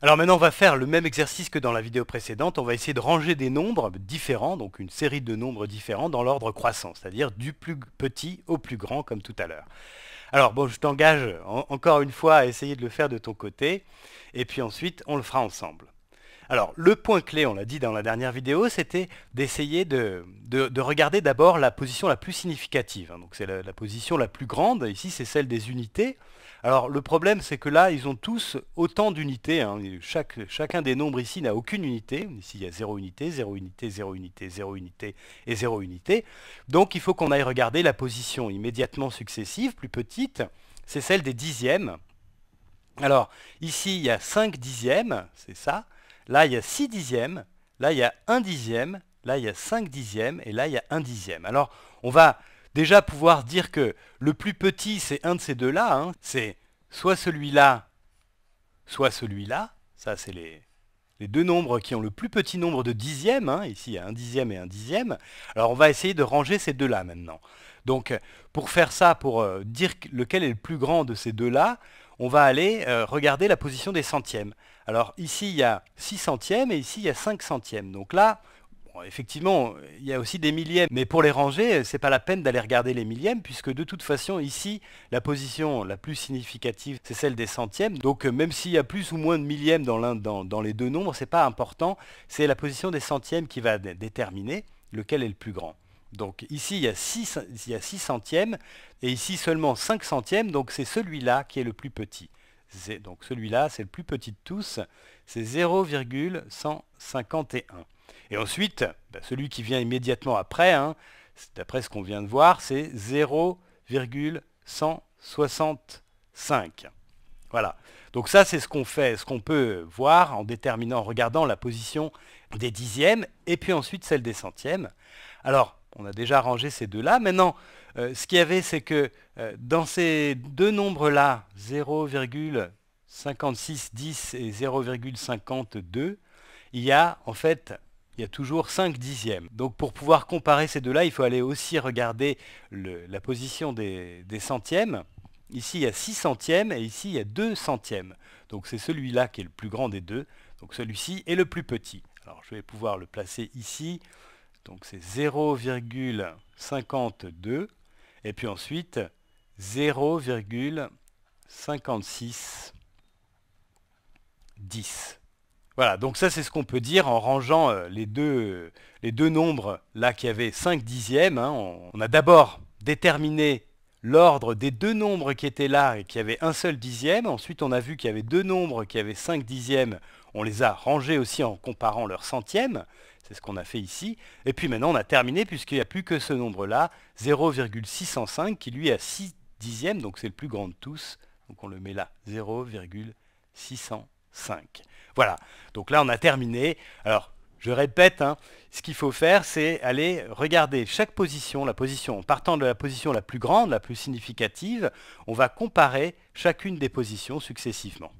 Alors maintenant, on va faire le même exercice que dans la vidéo précédente. On va essayer de ranger des nombres différents, donc une série de nombres différents, dans l'ordre croissant, c'est-à-dire du plus petit au plus grand, comme tout à l'heure. Alors bon, je t'engage encore une fois à essayer de le faire de ton côté, et puis ensuite, on le fera ensemble. Alors, le point clé, on l'a dit dans la dernière vidéo, c'était d'essayer de, regarder d'abord la position la plus significative. Donc c'est la position la plus grande, ici c'est celle des unités, alors le problème c'est que là ils ont tous autant d'unités, hein. Chaque, chacun des nombres ici n'a aucune unité, ici il y a 0 unité, 0 unité, 0 unité, 0 unité et 0 unité, donc il faut qu'on aille regarder la position immédiatement successive, plus petite, c'est celle des dixièmes. Alors ici il y a 5 dixièmes, c'est ça, là il y a 6 dixièmes, là il y a 1 dixième, là il y a 5 dixièmes et là il y a 1 dixième. Alors on va déjà pouvoir dire que le plus petit, c'est un de ces deux-là. Hein, c'est soit celui-là, soit celui-là. Ça, c'est les, deux nombres qui ont le plus petit nombre de dixièmes. Hein. Ici, il y a un dixième et un dixième. Alors, on va essayer de ranger ces deux-là maintenant. Donc, pour faire ça, pour euh, dire lequel est le plus grand de ces deux-là, on va aller euh, regarder la position des centièmes. Alors, ici, il y a 6 centièmes et ici, il y a cinq centièmes. Donc là, effectivement, il y a aussi des millièmes, mais pour les ranger, ce n'est pas la peine d'aller regarder les millièmes, puisque de toute façon, ici, la position la plus significative, c'est celle des centièmes. Donc euh, même s'il y a plus ou moins de millièmes dans, les deux nombres, c'est pas important, c'est la position des centièmes qui va déterminer lequel est le plus grand. Donc ici, il y, a 6, centièmes, et ici seulement 5 centièmes, donc c'est celui-là qui est le plus petit. donc celui-là, c'est le plus petit de tous, c'est 0,151. Et ensuite, bah, celui qui vient immédiatement après, hein, d'après ce qu'on vient de voir, c'est 0,165. Voilà. Donc ça, c'est ce qu'on fait, ce qu'on peut voir en déterminant, en regardant la position des dixièmes et puis ensuite celle des centièmes. Alors, on a déjà rangé ces deux-là. Maintenant, euh, ce qu'il y avait, c'est que euh, dans ces deux nombres-là, 0,5610 et 0,52, il y a en fait il y a toujours 5 dixièmes. Donc pour pouvoir comparer ces deux-là, il faut aller aussi regarder la position des, des centièmes. Ici, il y a 6 centièmes et ici, il y a 2 centièmes. Donc c'est celui-là qui est le plus grand des deux. Donc celui-ci est le plus petit. Alors je vais pouvoir le placer ici. Donc c'est 0,52. Et puis ensuite, 0,5610. Voilà, donc ça c'est ce qu'on peut dire en rangeant euh, les deux, nombres là qui avaient 5 dixièmes. Hein. On, a d'abord déterminé l'ordre des deux nombres qui étaient là et qui avaient un seul dixième. Ensuite on a vu qu'il y avait deux nombres qui avaient 5 dixièmes. On les a rangés aussi en comparant leurs centièmes. C'est ce qu'on a fait ici. Et puis maintenant on a terminé puisqu'il n'y a plus que ce nombre là, 0,605 qui lui a 6 dixièmes, donc c'est le plus grand de tous. Donc on le met là, 0,605. 5. Voilà, donc là on a terminé. Alors, je répète, hein, ce qu'il faut faire, c'est aller regarder chaque position, la position, en partant de la position la plus grande, la plus significative, on va comparer chacune des positions successivement.